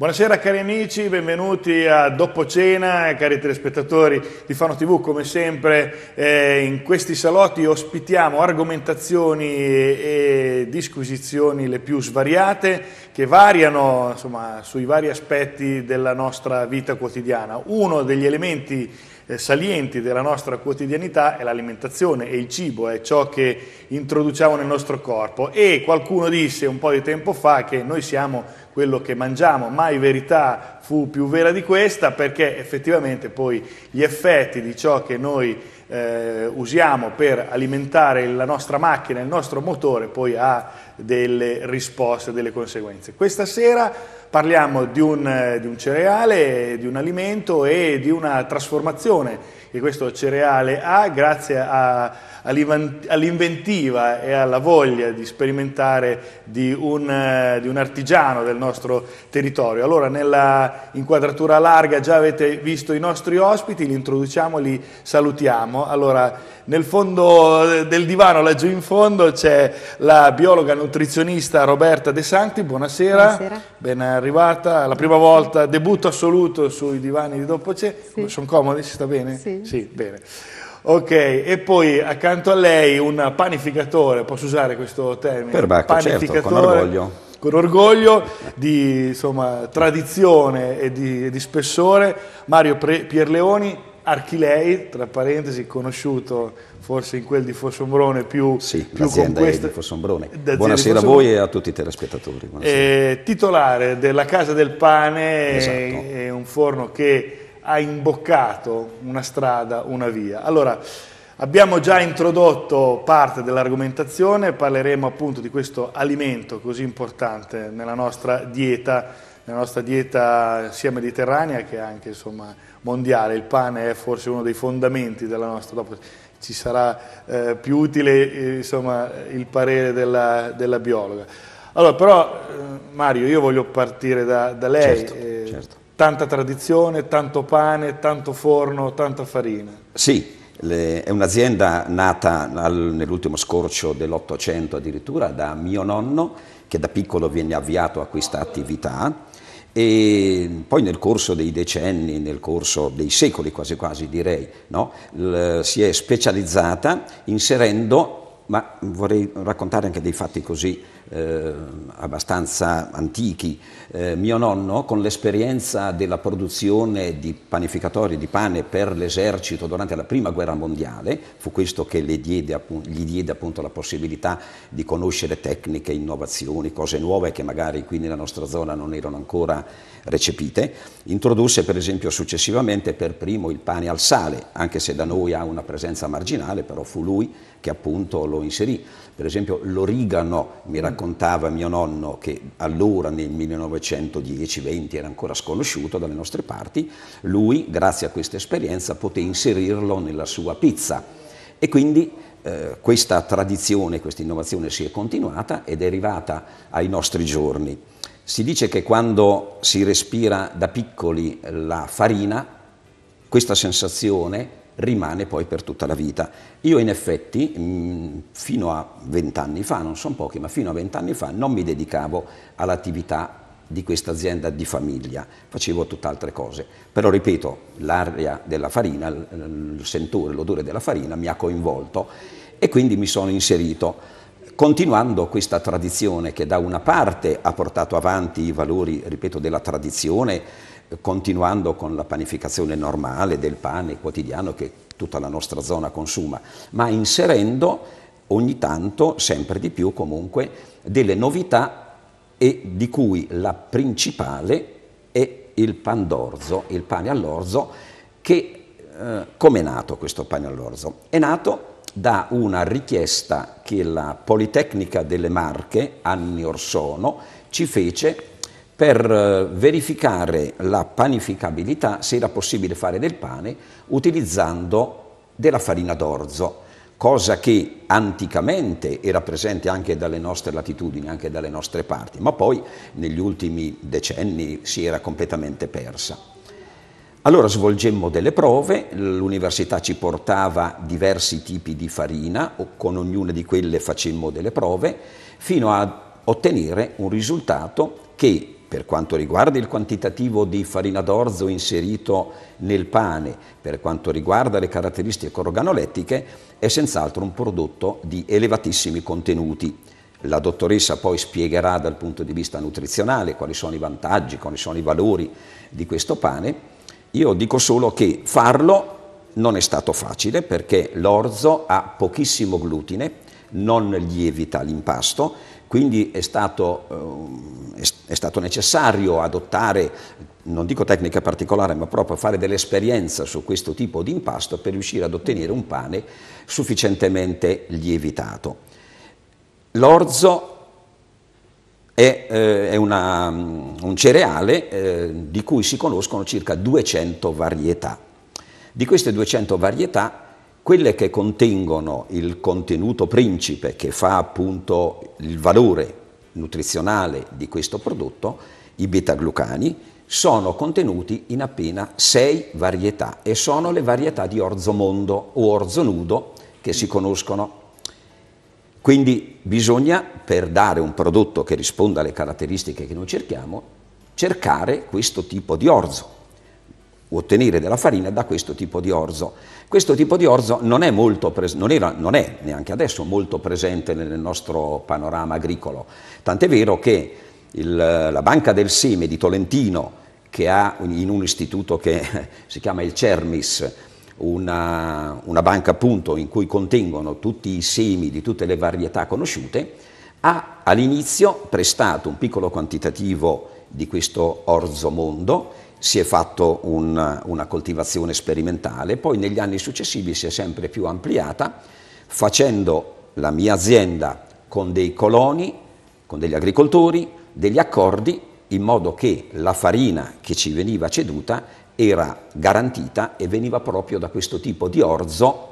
Buonasera cari amici, benvenuti a Dopo Cena, cari telespettatori di Fano TV, come sempre eh, in questi salotti ospitiamo argomentazioni e, e, disquisizioni le più svariate che variano insomma, sui vari aspetti della nostra vita quotidiana. Uno degli elementi eh, salienti della nostra quotidianità è l'alimentazione e il cibo, è ciò che introduciamo nel nostro corpo e qualcuno disse un po' di tempo fa che noi siamo quello che mangiamo, mai verità fu più vera di questa perché effettivamente poi gli effetti di ciò che noi eh, usiamo per alimentare la nostra macchina, il nostro motore, poi ha delle risposte, delle conseguenze. Questa sera parliamo di un, di un cereale, di un alimento e di una trasformazione di questo cereale ha, grazie a, all'inventiva e alla voglia di sperimentare di un, di un artigiano del nostro territorio. Allora nella inquadratura larga già avete visto i nostri ospiti, li introduciamo, li salutiamo. Allora nel fondo eh, del divano, laggiù in fondo, c'è la biologa nutrizionista Roberta De Santi, buonasera, buonasera. ben arrivata, la prima volta, debutto assoluto sui divani di Doppocè, sì. sono comodi, si sta bene? Sì, sì. bene. Ok, e poi accanto a lei un panificatore, posso usare questo termine? Perbacco, panificatore. Certo, con orgoglio con orgoglio di insomma, tradizione e di, di spessore, Mario Pre- Pierleoni, Archilei, tra parentesi, conosciuto forse in quel di Fossombrone più, sì, più con questa... di Fossombrone. Buonasera a voi e a tutti i telespettatori. Eh, titolare della Casa del Pane, esatto. è un forno che ha imboccato una strada, una via. Allora, abbiamo già introdotto parte dell'argomentazione, parleremo appunto di questo alimento così importante nella nostra dieta, nella nostra dieta sia mediterranea che anche insomma, mondiale. Il pane è forse uno dei fondamenti della nostra, dopo ci sarà eh, più utile eh, insomma, il parere della, della biologa. Allora, però, eh, Mario, io voglio partire da, da lei. Certo, eh, certo tanta tradizione, tanto pane, tanto forno, tanta farina. Sì, le, è un'azienda nata al, nell'ultimo scorcio dell'Ottocento addirittura da mio nonno che da piccolo viene avviato a questa attività e poi nel corso dei decenni, nel corso dei secoli quasi quasi direi, no, l, si è specializzata inserendo, ma vorrei raccontare anche dei fatti così eh, abbastanza antichi. Eh, mio nonno, con l'esperienza della produzione di panificatori di pane per l'esercito durante la prima guerra mondiale, fu questo che diede, appunto, gli diede appunto la possibilità di conoscere tecniche, innovazioni, cose nuove che magari qui nella nostra zona non erano ancora recepite, introdusse per esempio successivamente per primo il pane al sale, anche se da noi ha una presenza marginale, però fu lui che appunto lo inserì. Per esempio l'origano, mi mm. raccontava mio nonno, che allora nel 1910-20 era ancora sconosciuto dalle nostre parti, lui grazie a questa esperienza poté inserirlo nella sua pizza. E quindi eh, questa tradizione, questa innovazione si è continuata ed è arrivata ai nostri giorni. Si dice che quando si respira da piccoli la farina, questa sensazione rimane poi per tutta la vita. Io in effetti mm, fino a vent'anni fa, non sono pochi, ma fino a vent'anni fa non mi dedicavo all'attività di questa azienda di famiglia, facevo tutt'altre cose. Però ripeto, l'aria della farina, il sentore, l'odore della farina mi ha coinvolto e quindi mi sono inserito continuando questa tradizione che da una parte ha portato avanti i valori, ripeto, della tradizione, eh, continuando con la panificazione normale del pane quotidiano che tutta la nostra zona consuma, ma inserendo ogni tanto, sempre di più comunque, delle novità e di cui la principale è il pan d'orzo, il pane all'orzo, che eh, come è nato questo pane all'orzo? È nato da una richiesta che la Politecnica delle Marche, anni or sono, ci fece per eh, verificare la panificabilità, se era possibile fare del pane utilizzando della farina d'orzo, cosa che anticamente era presente anche dalle nostre latitudini, anche dalle nostre parti, ma poi negli ultimi decenni si era completamente persa. Allora svolgemmo delle prove, l'università ci portava diversi tipi di farina, o con ognuna di quelle facemmo delle prove, fino a ottenere un risultato che per quanto riguarda il quantitativo di farina d'orzo inserito nel pane, per quanto riguarda le caratteristiche organolettiche, è senz'altro un prodotto di elevatissimi contenuti. La dottoressa poi spiegherà dal punto di vista nutrizionale quali sono i vantaggi, quali sono i valori di questo pane io dico solo che farlo non è stato facile perché l'orzo ha pochissimo glutine, non lievita l'impasto, quindi è stato, eh, è stato necessario adottare, non dico tecnica particolare, ma proprio fare dell'esperienza su questo tipo di impasto per riuscire ad ottenere un pane sufficientemente lievitato. L'orzo è, eh, è una, mm, un cereale eh, di cui si conoscono circa 200 varietà. Di queste 200 varietà, quelle che contengono il contenuto principe che fa appunto il valore nutrizionale di questo prodotto, i beta-glucani, sono contenuti in appena 6 varietà e sono le varietà di orzo mondo o orzo nudo che si conoscono quindi bisogna, per dare un prodotto che risponda alle caratteristiche che noi cerchiamo, cercare questo tipo di orzo, ottenere della farina da questo tipo di orzo. Questo tipo di orzo non è, pres- non era, non è neanche adesso molto presente nel nostro panorama agricolo, tant'è vero che il, la Banca del Seme di Tolentino, che ha in un istituto che si chiama il CERMIS, una, una banca appunto in cui contengono tutti i semi di tutte le varietà conosciute, ha all'inizio prestato un piccolo quantitativo di questo orzo mondo, si è fatto un, una coltivazione sperimentale, poi negli anni successivi si è sempre più ampliata, facendo la mia azienda con dei coloni, con degli agricoltori, degli accordi, in modo che la farina che ci veniva ceduta era garantita e veniva proprio da questo tipo di orzo,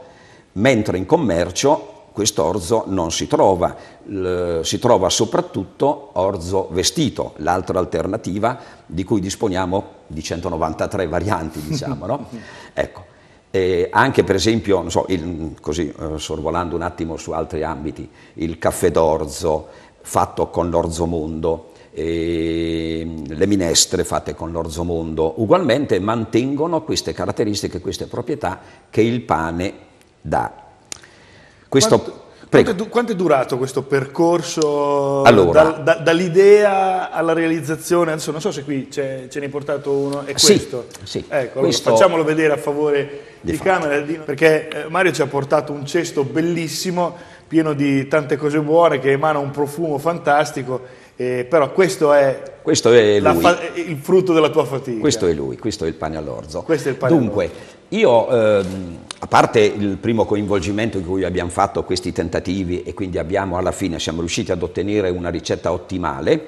mentre in commercio questo orzo non si trova, si trova soprattutto orzo vestito, l'altra alternativa di cui disponiamo di 193 varianti, diciamo, no? ecco. anche per esempio, so, il, così eh, sorvolando un attimo su altri ambiti, il caffè d'orzo fatto con l'orzo mondo, e ehm, le minestre fatte con l'orzomondo, ugualmente mantengono queste caratteristiche, queste proprietà che il pane dà. Questo, quanto, quanto, è, quanto, è, durato questo percorso allora, da, da, dall'idea alla realizzazione? Adesso non so se qui ce n'è hai portato uno, è questo. Sì, ecco, questo allora facciamolo vedere a favore di, di camera, perché eh, Mario ci ha portato un cesto bellissimo, pieno di tante cose buone, che emana un profumo fantastico eh, però questo è, questo è fa- il frutto della tua fatica. Questo è lui, questo è il pane all'orzo. Il pane Dunque, all'orzo. io, ehm, a parte il primo coinvolgimento in cui abbiamo fatto questi tentativi e quindi abbiamo alla fine, siamo riusciti ad ottenere una ricetta ottimale,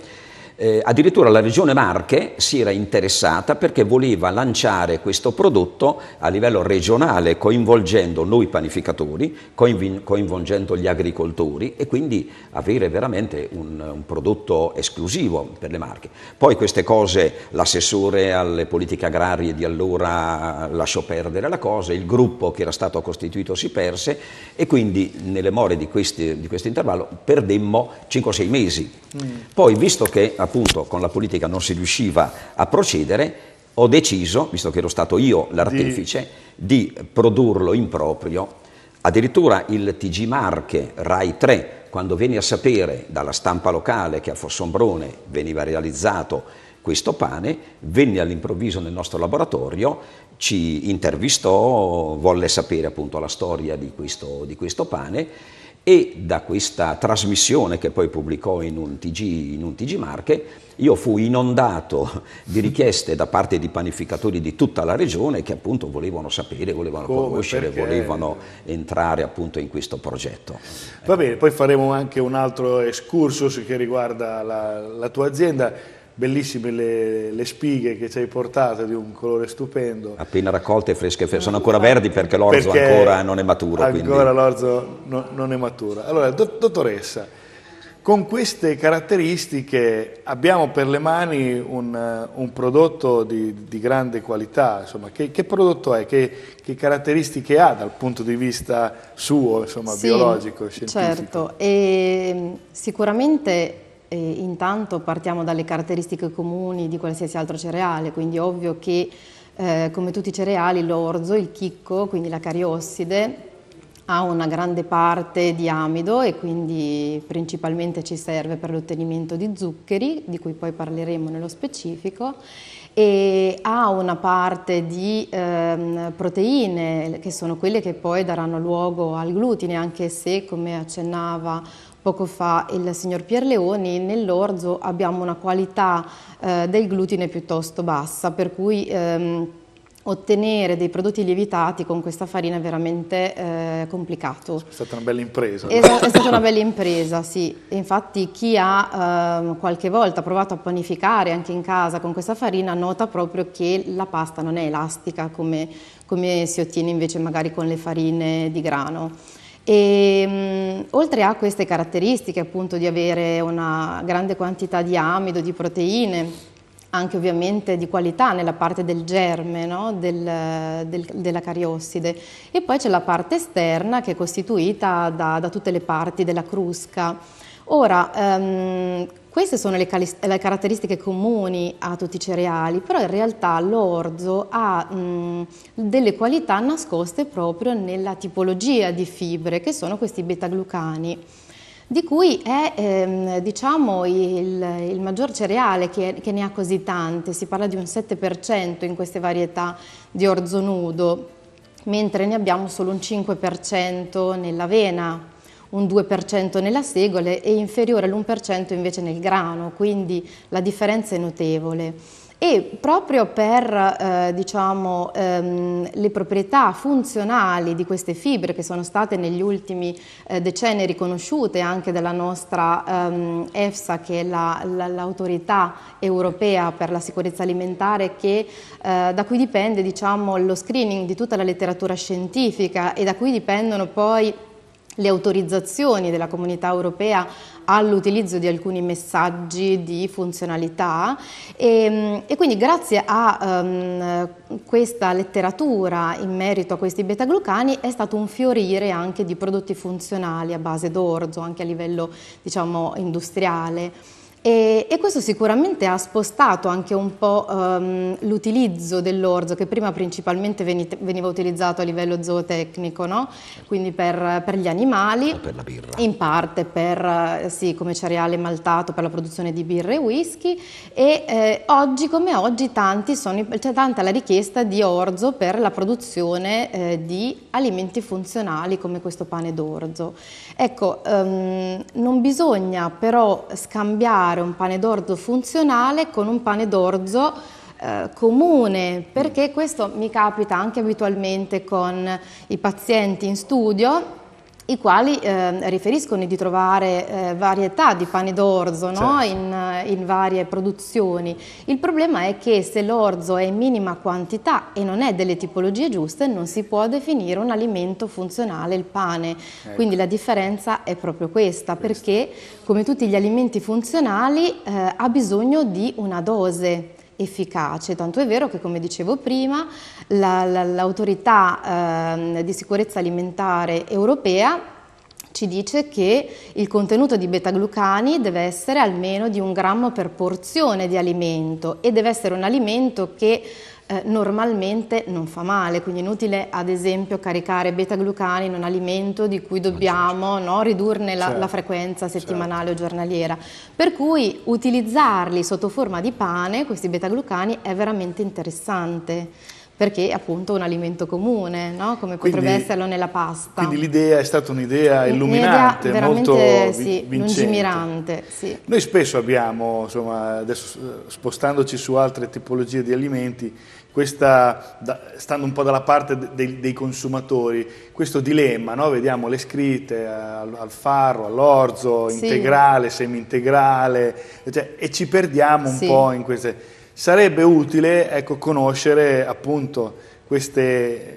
eh, addirittura la regione Marche si era interessata perché voleva lanciare questo prodotto a livello regionale coinvolgendo noi panificatori, coinvolgendo gli agricoltori e quindi avere veramente un, un, prodotto esclusivo per le Marche. Poi queste cose l'assessore alle politiche agrarie di allora lasciò perdere la cosa, il gruppo che era stato costituito si perse e quindi nelle more di, questi, di questo intervallo perdemmo 5-6 mesi. Mm. Poi visto che appunto con la politica non si riusciva a procedere, ho deciso, visto che ero stato io l'artefice, di, di produrlo in proprio. Addirittura il TG Marche Rai 3, quando venne a sapere dalla stampa locale che a Fossombrone veniva realizzato questo pane, venne all'improvviso nel nostro laboratorio, ci intervistò, volle sapere appunto la storia di questo, di questo pane e da questa trasmissione che poi pubblicò in un TG, in un TG Marche, io fui inondato di richieste da parte di panificatori di tutta la regione che appunto volevano sapere, volevano Come, conoscere, perché? volevano entrare appunto in questo progetto. Va bene, poi faremo anche un altro excursus che riguarda la, la tua azienda bellissime le, le, spighe che ci hai portato di un colore stupendo. Appena raccolte fresche, fresche, sono ancora verdi perché l'orzo perché ancora non è maturo. Ancora quindi. l'orzo no, non è maturo. Allora, dottoressa, con queste caratteristiche abbiamo per le mani un, un prodotto di, di, grande qualità, insomma, che, che prodotto è, che, che, caratteristiche ha dal punto di vista suo, insomma, sì, biologico, scientifico? Certo, e, ehm, sicuramente e intanto partiamo dalle caratteristiche comuni di qualsiasi altro cereale, quindi ovvio che eh, come tutti i cereali l'orzo, il chicco, quindi la cariosside, ha una grande parte di amido e quindi principalmente ci serve per l'ottenimento di zuccheri, di cui poi parleremo nello specifico, e ha una parte di ehm, proteine che sono quelle che poi daranno luogo al glutine, anche se come accennava poco fa il signor Pierleoni, nell'orzo abbiamo una qualità eh, del glutine piuttosto bassa, per cui ehm, ottenere dei prodotti lievitati con questa farina è veramente eh, complicato. È stata una bella impresa. È, no? è stata una bella impresa, sì. Infatti chi ha eh, qualche volta provato a panificare anche in casa con questa farina nota proprio che la pasta non è elastica come, come si ottiene invece magari con le farine di grano. E, ehm, oltre a queste caratteristiche appunto di avere una grande quantità di amido, di proteine, anche ovviamente di qualità nella parte del germe no? del, del, della cariosside e poi c'è la parte esterna che è costituita da, da tutte le parti della crusca. Ora, ehm, queste sono le, le, caratteristiche comuni a tutti i cereali, però in realtà l'orzo ha mh, delle qualità nascoste proprio nella tipologia di fibre, che sono questi beta-glucani, di cui è ehm, diciamo il, il, maggior cereale che, che ne ha così tante, si parla di un 7% in queste varietà di orzo nudo, mentre ne abbiamo solo un 5% nell'avena, un 2% nella segole e inferiore all'1% invece nel grano, quindi la differenza è notevole. E proprio per eh, diciamo, ehm, le proprietà funzionali di queste fibre che sono state negli ultimi eh, decenni riconosciute anche dalla nostra ehm, EFSA, che è l'autorità la, la, europea per la sicurezza alimentare, che, eh, da cui dipende diciamo, lo screening di tutta la letteratura scientifica e da cui dipendono poi le autorizzazioni della comunità europea all'utilizzo di alcuni messaggi di funzionalità e, ehm, e quindi grazie a um, questa letteratura in merito a questi beta-glucani è stato un fiorire anche di prodotti funzionali a base d'orzo anche a livello diciamo industriale. E, e, questo sicuramente ha spostato anche un po' um, l'utilizzo dell'orzo che prima principalmente veniva utilizzato a livello zootecnico, no? quindi per, per, gli animali, ah, per la birra. in parte per, eh, sì, come cereale maltato per la produzione di birra e whisky e eh, oggi come oggi tanti sono, c'è tanta la richiesta di orzo per la produzione eh, di alimenti funzionali come questo pane d'orzo. Ecco, um, non bisogna però scambiare mischiare un pane d'orzo funzionale con un pane d'orzo eh, comune perché questo mi capita anche abitualmente con i pazienti in studio i quali eh, riferiscono di trovare eh, varietà di pane d'orzo no? certo. in, in, varie produzioni. Il problema è che se l'orzo è in minima quantità e non è delle tipologie giuste, non si può definire un alimento funzionale il pane. Ecco. Quindi la differenza è proprio questa, Questo. perché come tutti gli alimenti funzionali eh, ha bisogno di una dose efficace, tanto è vero che come dicevo prima l'autorità la, la, eh, di sicurezza alimentare europea ci dice che il contenuto di beta-glucani deve essere almeno di un grammo per porzione di alimento e deve essere un alimento che eh, normalmente non fa male, quindi è inutile ad esempio caricare beta-glucani in un alimento di cui dobbiamo certo. no, ridurne la, certo. la, frequenza certo. settimanale certo. o giornaliera. Per cui utilizzarli sotto forma di pane, questi beta-glucani, è veramente interessante perché è appunto un alimento comune, no? come potrebbe esserlo nella pasta. Quindi l'idea è stata un'idea illuminante, un'idea molto sì, lungimirante. Sì. Noi spesso abbiamo, insomma, adesso spostandoci su altre tipologie di alimenti, questa, stando un po' dalla parte dei, dei consumatori, questo dilemma, no? vediamo le scritte al, al farro, all'orzo, sì. integrale, semi-integrale, cioè, e ci perdiamo un sì. po' in queste... Sarebbe utile ecco, conoscere appunto queste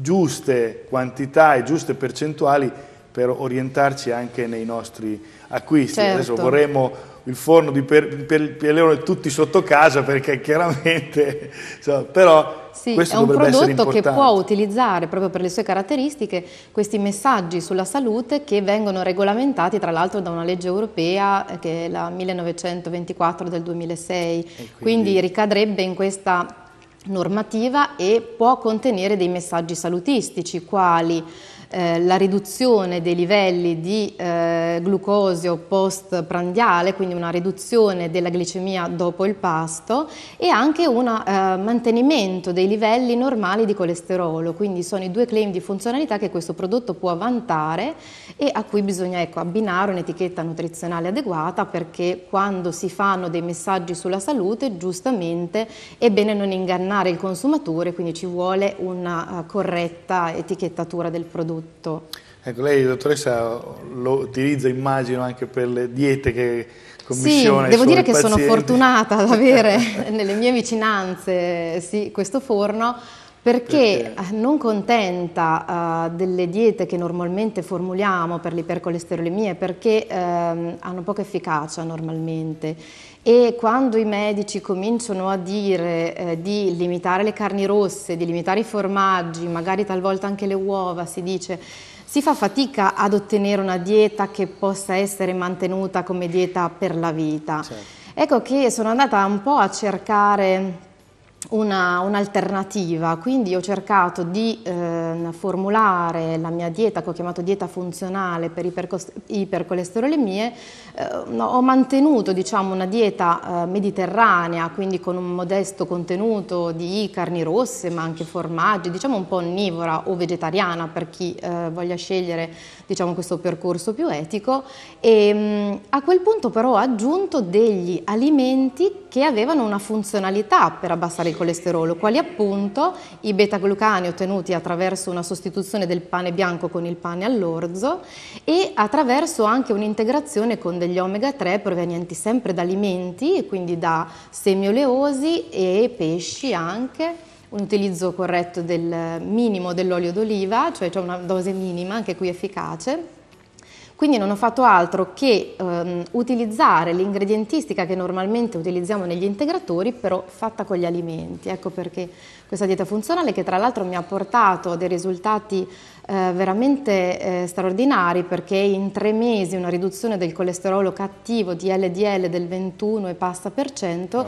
giuste quantità e giuste percentuali per orientarci anche nei nostri acquisti. Certo. Adesso vorremmo il forno di per, per, per tutti sotto casa perché chiaramente, insomma, però sì, Questo è un prodotto che può utilizzare proprio per le sue caratteristiche questi messaggi sulla salute che vengono regolamentati tra l'altro da una legge europea eh, che è la 1924 del 2006, quindi... quindi ricadrebbe in questa normativa e può contenere dei messaggi salutistici quali eh, la riduzione dei livelli di eh, glucosio postprandiale, quindi una riduzione della glicemia dopo il pasto e anche un eh, mantenimento dei livelli normali di colesterolo, quindi sono i due claim di funzionalità che questo prodotto può vantare e a cui bisogna ecco, abbinare un'etichetta nutrizionale adeguata perché quando si fanno dei messaggi sulla salute giustamente è bene non ingannare il consumatore, quindi ci vuole una uh, corretta etichettatura del prodotto prodotto. Ecco, lei dottoressa lo utilizza immagino anche per le diete che commissiona. Sì, devo dire che pazienti. sono fortunata ad avere nelle mie vicinanze sì, questo forno perché, perché, non contenta uh, delle diete che normalmente formuliamo per l'ipercolesterolemia perché uh, hanno poca efficacia normalmente e quando i medici cominciano a dire eh, di limitare le carni rosse, di limitare i formaggi, magari talvolta anche le uova, si dice si fa fatica ad ottenere una dieta che possa essere mantenuta come dieta per la vita. Certo. Ecco che sono andata un po' a cercare un'alternativa, un quindi ho cercato di eh, formulare la mia dieta che ho chiamato dieta funzionale per ipercolesterolemie, eh, ho mantenuto diciamo, una dieta eh, mediterranea, quindi con un modesto contenuto di carni rosse ma anche formaggi, diciamo un po' onnivora o vegetariana per chi ehm, voglia scegliere diciamo, questo percorso più etico e ehm, mh, a quel punto però ho aggiunto degli alimenti che avevano una funzionalità per abbassare il colesterolo, quali appunto i beta-glucani ottenuti attraverso una sostituzione del pane bianco con il pane all'orzo e attraverso anche un'integrazione con degli omega 3 provenienti sempre da alimenti quindi da semi oleosi e pesci anche un utilizzo corretto del minimo dell'olio d'oliva, cioè c'è una dose minima anche qui efficace quindi non ho fatto altro che ehm, utilizzare l'ingredientistica che normalmente utilizziamo negli integratori, però fatta con gli alimenti. Ecco perché questa dieta funzionale che tra l'altro mi ha portato a dei risultati eh, veramente eh, straordinari perché in tre mesi una riduzione del colesterolo cattivo di LDL del 21 e passa per cento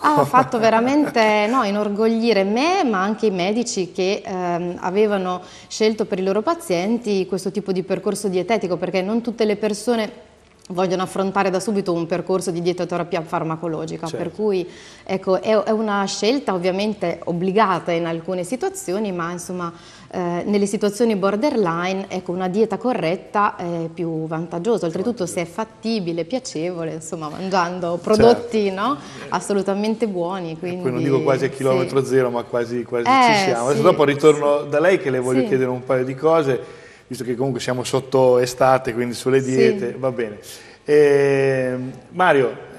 ha fatto veramente no, inorgogliere me ma anche i medici che ehm, avevano scelto per i loro pazienti questo tipo di percorso dietetico perché non tutte le persone vogliono affrontare da subito un percorso di dietoterapia farmacologica, certo. per cui ecco, è, è, una scelta ovviamente obbligata in alcune situazioni, ma insomma eh, nelle situazioni borderline ecco, una dieta corretta è più vantaggiosa, oltretutto se è fattibile, piacevole, insomma mangiando certo. prodotti certo. no? assolutamente buoni. Quindi, poi non dico quasi a chilometro sì. zero, ma quasi, quasi eh, ci siamo. Adesso dopo ritorno sì. da lei che le voglio chiedere un paio di cose visto che comunque siamo sotto estate, quindi sulle diete, sì. va bene. Eh, Mario,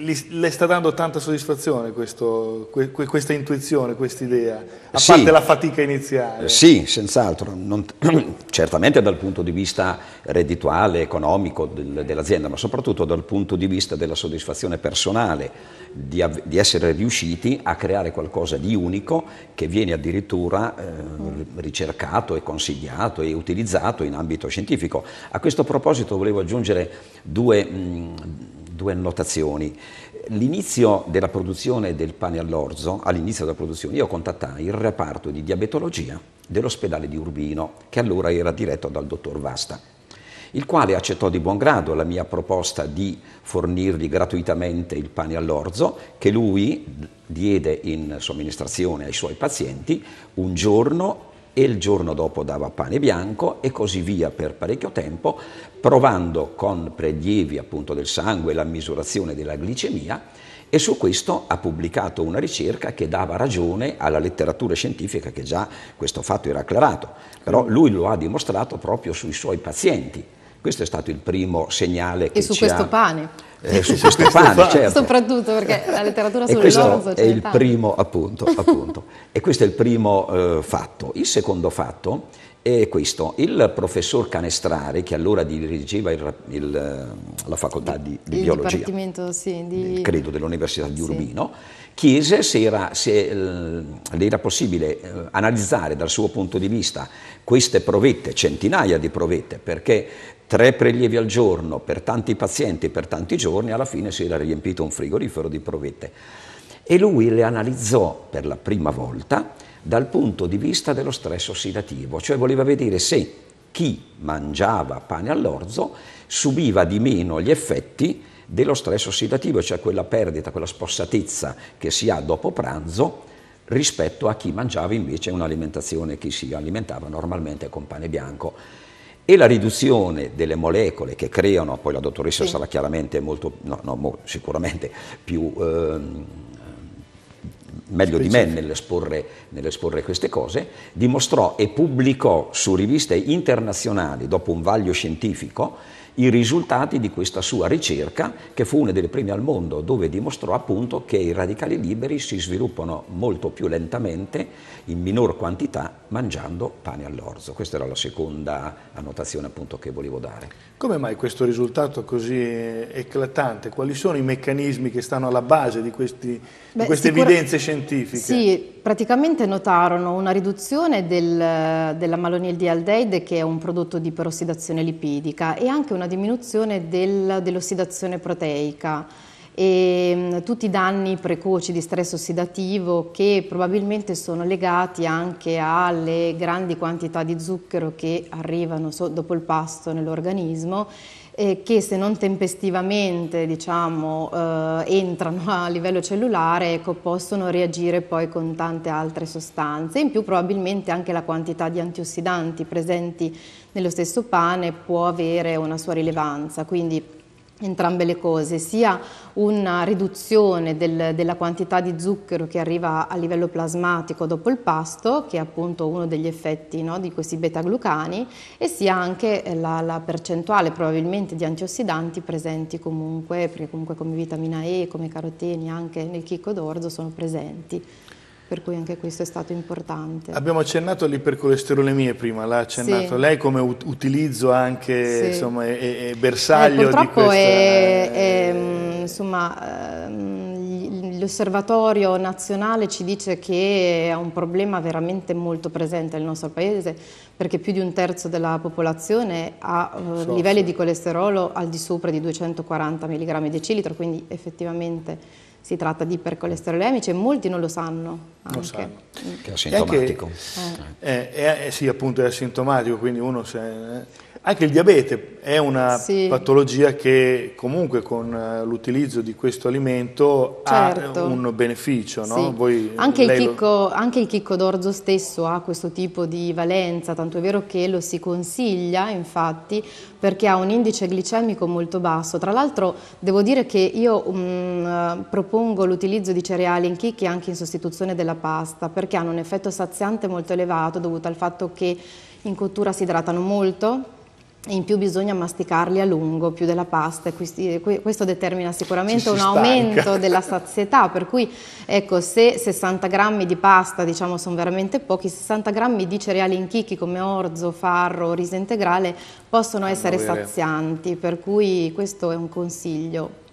le sta dando tanta soddisfazione questo, que, questa intuizione, questa idea, a eh sì, parte la fatica iniziale? Eh sì, senz'altro, certamente dal punto di vista reddituale, economico del, dell'azienda, ma soprattutto dal punto di vista della soddisfazione personale, di, di, essere riusciti a creare qualcosa di unico che viene addirittura eh, ricercato e consigliato e utilizzato in ambito scientifico. A questo proposito volevo aggiungere due... Mh, due annotazioni. All'inizio della produzione del pane all'orzo, all'inizio della produzione, io contattai il reparto di diabetologia dell'ospedale di Urbino, che allora era diretto dal dottor Vasta, il quale accettò di buon grado la mia proposta di fornirgli gratuitamente il pane all'orzo, che lui diede in somministrazione ai suoi pazienti un giorno e il giorno dopo dava pane bianco e così via per parecchio tempo, provando con prelievi appunto del sangue la misurazione della glicemia e su questo ha pubblicato una ricerca che dava ragione alla letteratura scientifica che già questo fatto era acclarato, però lui lo ha dimostrato proprio sui suoi pazienti questo è stato il primo segnale che e su ci questo pane. Eh, su questo pane, certo. Soprattutto perché la letteratura sulle questo l'orzo è il tante. primo appunto, appunto. e questo è il primo eh, fatto. Il secondo fatto è questo. Il professor Canestrari, che allora dirigeva il, il, la facoltà di, di biologia, sì, di... credo dell'Università di Urbino, chiese se, era, se eh, era possibile eh, analizzare dal suo punto di vista queste provette, centinaia di provette, perché tre prelievi al giorno per tanti pazienti, per tanti giorni, alla fine si era riempito un frigorifero di provette. E lui le analizzò per la prima volta dal punto di vista dello stress ossidativo, cioè voleva vedere se chi mangiava pane all'orzo subiva di meno gli effetti dello stress ossidativo, cioè quella perdita, quella spossatezza che si ha dopo pranzo rispetto a chi mangiava invece un'alimentazione che si alimentava normalmente con pane bianco. E la riduzione delle molecole che creano, poi la dottoressa sì. sarà chiaramente molto, no, no, sicuramente più... Ehm, meglio di me nell'esporre, nell'esporre, queste cose, dimostrò e pubblicò su riviste internazionali, dopo un vaglio scientifico, i risultati di questa sua ricerca, che fu una delle prime al mondo, dove dimostrò appunto che i radicali liberi si sviluppano molto più lentamente, in minor quantità, mangiando pane all'orzo. Questa era la seconda annotazione appunto che volevo dare. Come mai questo risultato così eclatante? Quali sono i meccanismi che stanno alla base di, questi, Beh, di queste evidenze scientifiche? Sì, praticamente notarono una riduzione del, della malonildialdeide che è un prodotto di perossidazione lipidica e anche una diminuzione del, dell'ossidazione proteica e mm, tutti i danni precoci di stress ossidativo che probabilmente sono legati anche alle grandi quantità di zucchero che arrivano dopo il pasto nell'organismo eh, che se non tempestivamente diciamo, eh, entrano a livello cellulare ecco, possono reagire poi con tante altre sostanze. In più probabilmente anche la quantità di antiossidanti presenti nello stesso pane può avere una sua rilevanza, quindi entrambe le cose, sia una riduzione del, della quantità di zucchero che arriva a livello plasmatico dopo il pasto, che è appunto uno degli effetti no, di questi beta-glucani, e sia anche eh, la, la, percentuale probabilmente di antiossidanti presenti comunque, perché comunque come vitamina E, come caroteni anche nel chicco d'orzo sono presenti per cui anche questo è stato importante. Abbiamo accennato all'ipercolesterolemia prima, l'ha accennato sì. lei come ut utilizzo anche, sì. insomma, è, è bersaglio eh, di questo. È, è, insomma, ehm, l'osservatorio nazionale ci dice che è un problema veramente molto presente nel nostro paese, perché più di un terzo della popolazione ha eh, so, livelli di colesterolo al di sopra di 240 mg decilitro, quindi effettivamente si tratta di ipercolesterolemici e molti non lo sanno. Anche. Lo sanno. Mm. Che è asintomatico. È eh. Eh, è, eh, sì, appunto è asintomatico, quindi uno se... Eh, anche il diabete è una sì. patologia che comunque con eh, l'utilizzo di questo alimento certo. ha un beneficio. No? Sì. Voi, anche, il chicco, lo... anche, il chicco, d'orzo stesso ha questo tipo di valenza, tanto è vero che lo si consiglia infatti perché ha un indice glicemico molto basso. Tra l'altro devo dire che io mh, mm, propongo l'utilizzo di cereali in chicchi anche in sostituzione della pasta perché hanno un effetto saziante molto elevato dovuto al fatto che in cottura si idratano molto in più bisogna masticarli a lungo più della pasta e questo determina sicuramente un aumento della sazietà per cui ecco se 60 grammi di pasta diciamo sono veramente pochi 60 grammi di cereali in chicchi come orzo, farro, riso integrale possono Andare. essere sazianti per cui questo è un consiglio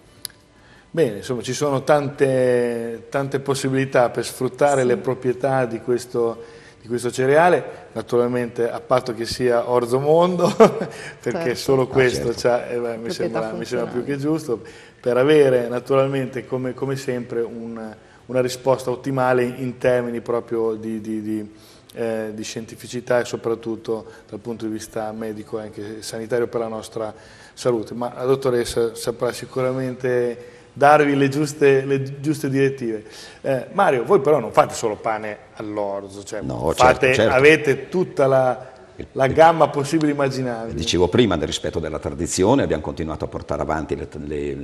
Bene, insomma ci sono tante, tante possibilità per sfruttare sì. le proprietà di questo di questo cereale, naturalmente a patto che sia Orzo Mondo, perché certo. solo ah, questo ah, certo. eh, mi, sembra, mi, sembra, più che giusto, per avere naturalmente come, come sempre un, una risposta ottimale in termini proprio di, di, di eh, di scientificità e soprattutto dal punto di vista medico e anche sanitario per la nostra salute. Ma la dottoressa saprà sicuramente darvi le giuste, le giuste direttive. Eh, Mario, voi però non fate solo pane all'orzo, cioè no, certo, fate, certo, certo. avete tutta la, la gamma possibile immaginabile. Dicevo prima, nel rispetto della tradizione, abbiamo continuato a portare avanti le, le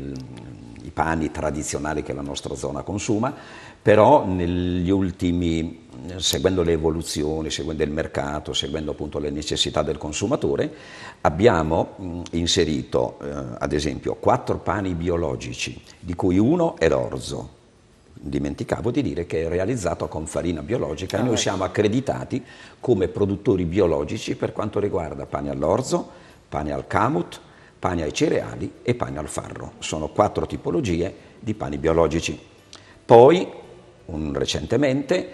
pani tradizionali che la nostra zona consuma, però negli ultimi, seguendo le evoluzioni, seguendo il mercato, seguendo appunto le necessità del consumatore, abbiamo inserito eh, ad esempio quattro pani biologici, di cui uno è l'orzo, dimenticavo di dire che è realizzato con farina biologica e ah, noi ecco. siamo accreditati come produttori biologici per quanto riguarda pane all'orzo, pane al camut, pane ai cereali e pane al farro. Sono quattro tipologie di pani biologici. Poi, un, recentemente,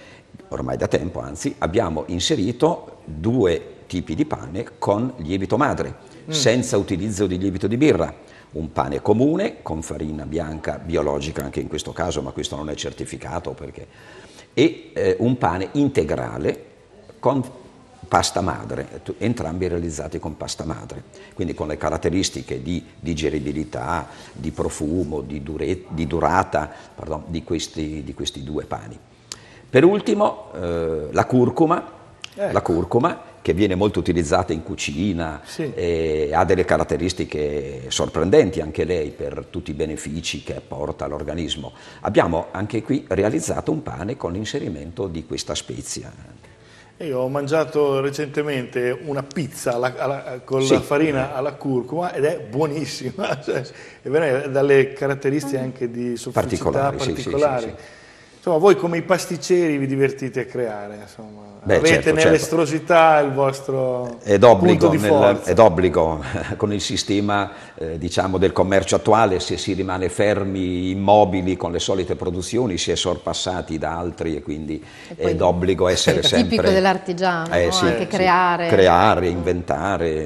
ormai da tempo anzi, abbiamo inserito due tipi di pane con lievito madre, mm. senza utilizzo di lievito di birra. Un pane comune con farina bianca biologica, anche in questo caso, ma questo non è certificato perché... E eh, un pane integrale con pasta madre, entrambi realizzati con pasta madre, quindi con le caratteristiche di digeribilità, di profumo, di, dure, di durata pardon, di, questi, di, questi, due pani. Per ultimo eh, la, curcuma, ecco. la curcuma, che viene molto utilizzata in cucina sì. e ha delle caratteristiche sorprendenti anche lei per tutti i benefici che porta all'organismo. Abbiamo anche qui realizzato un pane con l'inserimento di questa spezia. Io ho mangiato recentemente una pizza alla, alla, con sì. la farina alla curcuma ed è buonissima, cioè, è vero, dalle caratteristiche mm. anche di sofisticità particolari. particolari. Sì, sì, Insomma, voi come i pasticceri vi divertite a creare, insomma. Beh, avete certo, certo. nell'estrosità certo. il vostro è punto di forza. Nel, è d'obbligo, eh, con il sistema eh, diciamo, del commercio attuale, se si rimane fermi, immobili con le solite produzioni, si è sorpassati da altri e quindi e è d'obbligo essere è sempre... tipico dell'artigiano, eh, no? sì, anche sì, creare. Creare, inventare.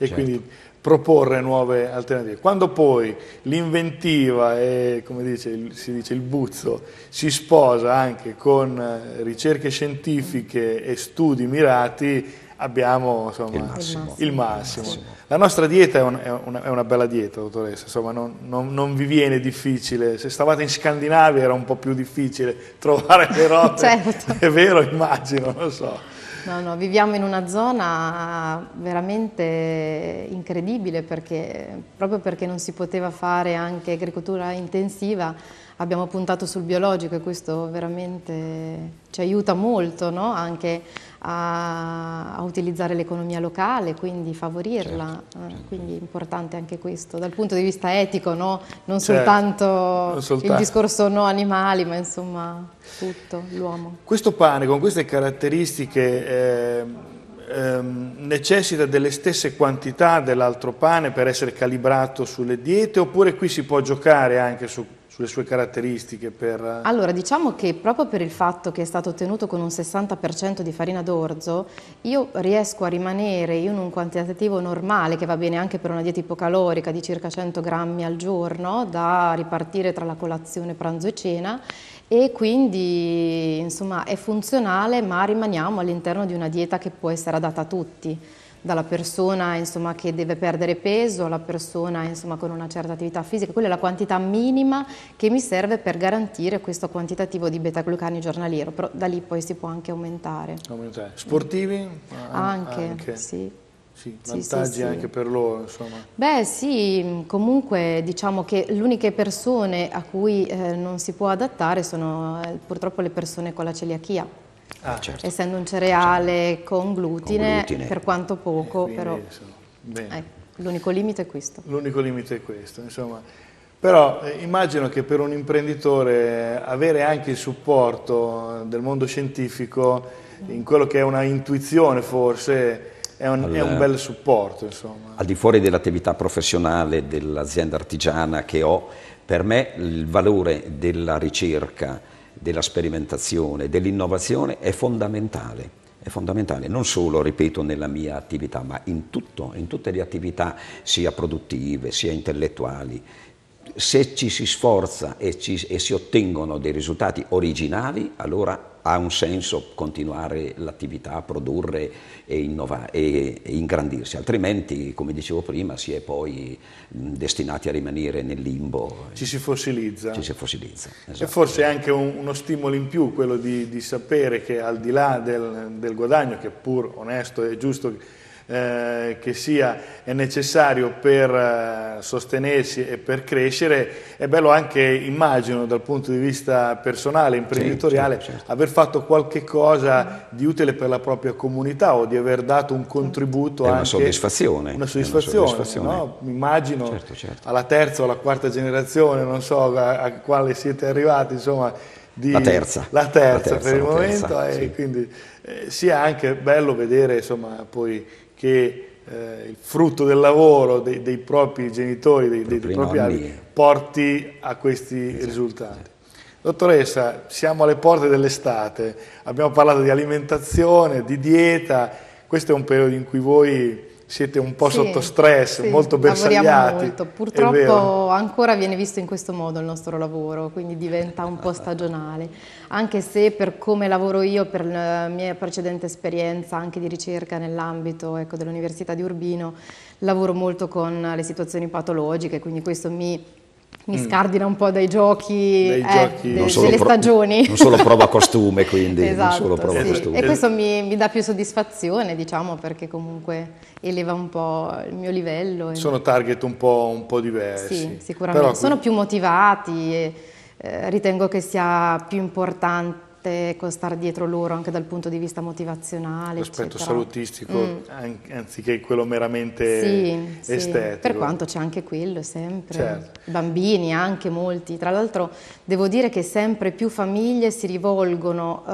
E certo. quindi proporre nuove alternative. Quando poi l'inventiva e come dice, si dice il buzzo si sposa anche con eh, ricerche scientifiche e studi mirati, abbiamo insomma, il, massimo. Il, massimo. La nostra dieta è, un, è, una, è una, bella dieta, dottoressa, insomma non, non, non, vi viene difficile, se stavate in Scandinavia era un po' più difficile trovare le robe. certo. è vero immagino, lo so. No, no, viviamo in una zona veramente incredibile perché proprio perché non si poteva fare anche agricoltura intensiva abbiamo puntato sul biologico e questo veramente ci aiuta molto no? anche a, a utilizzare l'economia locale, quindi favorirla, certo, ah, certo. quindi è importante anche questo dal punto di vista etico, no? non, certo, soltanto non soltanto il discorso no animali, ma insomma tutto, l'uomo. Questo pane con queste caratteristiche... Eh, Ehm, necessita delle stesse quantità dell'altro pane per essere calibrato sulle diete oppure qui si può giocare anche su sulle sue caratteristiche? Per... Eh? Allora, diciamo che proprio per il fatto che è stato ottenuto con un 60% di farina d'orzo, io riesco a rimanere in un quantitativo normale, che va bene anche per una dieta ipocalorica di circa 100 grammi al giorno, da ripartire tra la colazione, pranzo e cena, e quindi insomma è funzionale ma rimaniamo all'interno di una dieta che può essere adatta a tutti dalla persona insomma, che deve perdere peso alla persona insomma, con una certa attività fisica, quella è la quantità minima che mi serve per garantire questo quantitativo di beta-glucani giornaliero, però da lì poi si può anche aumentare. aumentare. Sportivi? Anche, anche. sì. Sì, vantaggi sì, sì, anche per loro, insomma. Beh, sì, comunque diciamo che le uniche persone a cui eh, non si può adattare sono eh, purtroppo le persone con la celiachia Ah, eh, certo. Essendo un cereale con glutine, con glutine, per quanto poco, eh, però eh, l'unico limite è questo. L'unico limite è questo, insomma. Però eh, immagino che per un imprenditore avere anche il supporto del mondo scientifico mm. in quello che è una intuizione forse è un, al, è un bel supporto. Insomma. Al di fuori dell'attività professionale dell'azienda artigiana che ho, per me il valore della ricerca della sperimentazione, dell'innovazione è fondamentale. È fondamentale non solo, ripeto, nella mia attività, ma in tutto, in tutte le attività sia produttive, sia intellettuali. Se ci si sforza e, ci, e si ottengono dei risultati originali, allora ha un senso continuare l'attività produrre e, innova- e, e ingrandirsi, altrimenti, come dicevo prima, si è poi mh, destinati a rimanere nel limbo. Ci si fossilizza. Ci si fossilizza esatto. E forse è anche un, uno stimolo in più quello di, di, sapere che al di là del, del guadagno, che pur onesto e giusto eh, che sia necessario per eh, sostenersi e per crescere, è bello anche, immagino, dal punto di vista personale, imprenditoriale, sì, certo, certo. aver fatto qualche cosa di utile per la propria comunità o di aver dato un contributo è anche... Una soddisfazione. Una soddisfazione, una soddisfazione. No? immagino, certo, certo. alla terza o alla quarta generazione, non so a, a quale siete arrivati, insomma... Di, la, terza. la terza. La terza, per il momento, terza, e sì. quindi eh, sia anche bello vedere insomma, poi che eh, il frutto del lavoro dei, dei propri genitori, dei, dei, dei propri anni, porti a questi esatto, risultati. Esatto. Dottoressa, siamo alle porte dell'estate, abbiamo parlato di alimentazione, di dieta, questo è un periodo in cui voi siete un po' sì, sotto stress, sì, molto bersagliati. Lavoriamo molto, purtroppo ancora viene visto in questo modo il nostro lavoro, quindi diventa un po' stagionale, anche se per come lavoro io, per la mia precedente esperienza anche di ricerca nell'ambito ecco, dell'Università di Urbino, lavoro molto con le situazioni patologiche, quindi questo mi mi mm. scardina un po' dai giochi, eh, giochi de, delle pro, stagioni. Non solo prova costume, quindi. esatto, prova sì. costume. E questo mi, mi, dà più soddisfazione, diciamo, perché comunque eleva un po' il mio livello. Sono target un po', un po diversi. Sì, sicuramente. Però, Sono più motivati e eh, ritengo che sia più importante importante stare dietro loro anche dal punto di vista motivazionale. L'aspetto salutistico mm. anziché quello meramente sì, estetico. Sì. Per quanto c'è anche quello sempre, certo. bambini anche molti, tra l'altro devo dire che sempre più famiglie si rivolgono eh,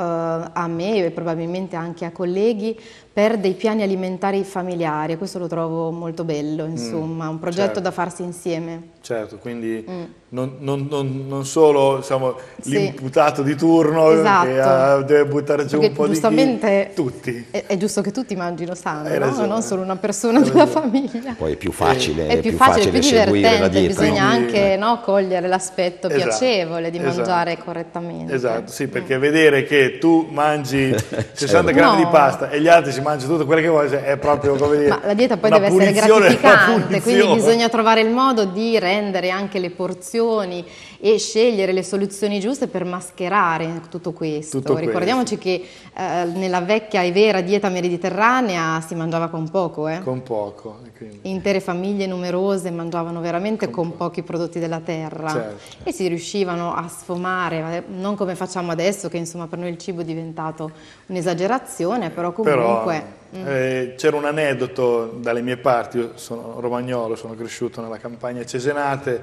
a me e probabilmente anche a colleghi per dei piani alimentari familiari, questo lo trovo molto bello, mm. insomma, mm, un progetto certo. da farsi insieme. Certo, quindi mm non, non, non, non solo diciamo, sì. l'imputato di turno esatto. che ha, deve buttare giù Perché un po' di chi, tutti. È, è, giusto che tutti mangino sano, no? non solo una persona della famiglia. Poi è più facile, è più, più facile, più divertente, la dieta, bisogna no? anche no, eh, cogliere l'aspetto esatto. piacevole di esatto. mangiare correttamente. Esatto, sì, perché mm. vedere che tu mangi 60 eh, certo. grammi di pasta e gli altri si mangiano tutto quello che vuoi cioè, è proprio come dire. Ma la dieta poi deve essere gratificante, quindi bisogna trovare il modo di rendere anche le porzioni situazioni e scegliere le soluzioni giuste per mascherare tutto questo. Tutto Ricordiamoci questo. che eh, nella vecchia e vera dieta mediterranea si mangiava con poco. Eh? Con poco. Quindi. Intere famiglie numerose mangiavano veramente con, con po pochi prodotti della terra certo. e si riuscivano a sfumare, eh, non come facciamo adesso che insomma per noi il cibo è diventato un'esagerazione, però comunque... Però... Eh, mm. c'era un aneddoto dalle mie parti, io sono romagnolo, sono cresciuto nella campagna cesenate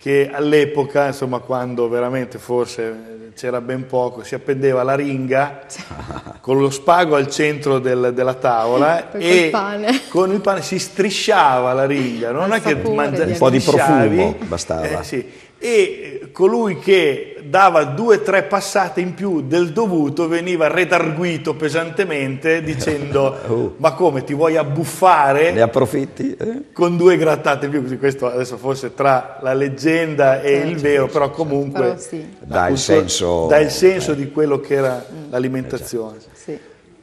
che all'epoca, insomma, quando veramente forse c'era ben poco, si appendeva la ringa con lo spago al centro del, della tavola e pane. con il pane si strisciava la ringa, non il è che mangiavi un po' di profumo bastava. Eh, sì. E eh, colui che dava due o tre passate in più del dovuto, veniva redarguito pesantemente dicendo uh. ma come ti vuoi abbuffare? Ne approfitti? Eh? Con due grattate in più, questo adesso forse tra la leggenda e eh, il vero, però certo. comunque però sì. dà, il senso, dà, il senso, di eh. quello che era mm. Eh, l'alimentazione. Certo, sì.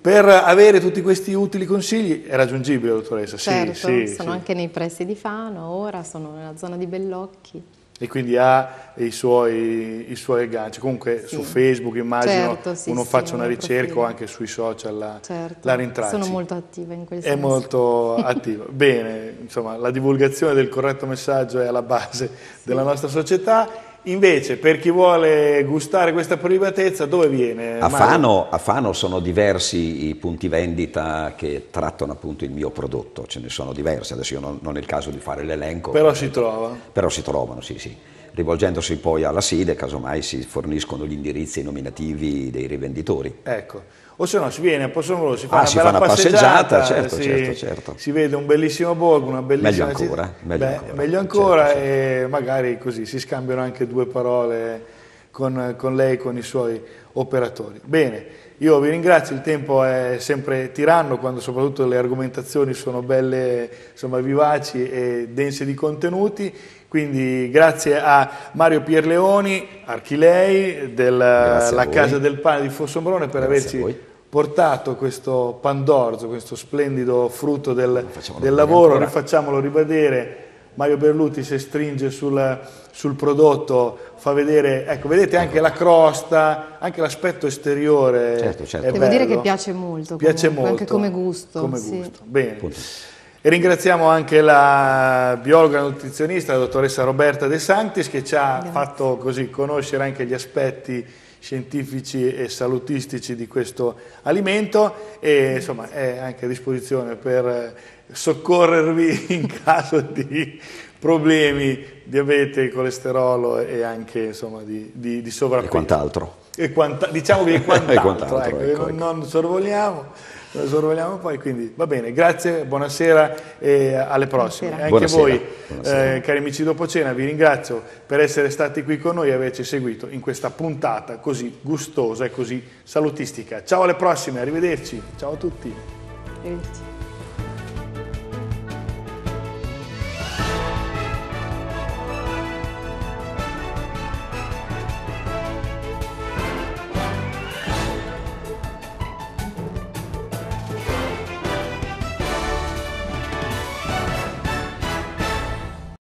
Per avere tutti questi utili consigli è raggiungibile, dottoressa? Certo, sì, sono anche nei pressi di Fano, ora sono nella zona di Bellocchi e quindi ha i suoi, i suoi agganci. Comunque sì. su Facebook immagino certo, sì, uno sì, faccia una ricerca o anche sui social la, certo. la rintracci. Sono molto attiva in questo senso. È molto attiva. Bene, insomma la divulgazione del corretto messaggio è alla base della nostra società Invece, per chi vuole gustare questa privatezza, dove viene? A Fano, a Fano, sono diversi i punti vendita che trattano appunto il mio prodotto, ce ne sono diversi, adesso non, non, è il caso di fare l'elenco. Però si trovano. Però si trovano, sì, sì. Rivolgendosi poi alla SIDE, casomai si forniscono gli indirizzi nominativi dei rivenditori. Ecco o se no si viene a Pozzomolo, si fa, ah, una, si fa una passeggiata, passeggiata certo, si, certo, certo. si, vede un bellissimo borgo, una bellissima meglio ancora, citt- meglio beh, ancora, meglio certo, ancora certo, e magari così si scambiano anche due parole con, con lei, con i suoi operatori. Bene, io vi ringrazio, il tempo è sempre tiranno quando soprattutto le argomentazioni sono belle, insomma, vivaci e dense di contenuti. Quindi grazie a Mario Pierleoni, archilei della Casa del Pane di Fossombrone per grazie averci portato questo pandorzo, questo splendido frutto del, del lavoro, rifacciamolo ribadire. Mario Berluti si stringe sul, sul, prodotto, fa vedere, ecco, vedete anche ecco. la crosta, anche l'aspetto esteriore. Certo, certo. Devo bello. dire che piace molto, piace comunque, molto anche come gusto. Come gusto. Bene. Punto. E ringraziamo anche la biologa nutrizionista, la dottoressa Roberta De Santis, che ci ha Grazie. fatto così conoscere anche gli aspetti scientifici e salutistici di questo alimento e insomma è anche a disposizione per eh, soccorrervi in caso di problemi, diabete, colesterolo e anche insomma di, di, di sovrappeso. E quant'altro. Quant diciamo che quant'altro, quant ecco, ecco, ecco. non ecco. sorvoliamo lo sorvoliamo poi, quindi va bene, grazie, buonasera e alle prossime. Buonasera. Anche buonasera. voi, Eh, cari amici dopo cena, vi ringrazio per essere stati qui con noi e averci seguito in questa puntata così gustosa e così salutistica. Ciao alle prossime, arrivederci, ciao a tutti. Arrivederci.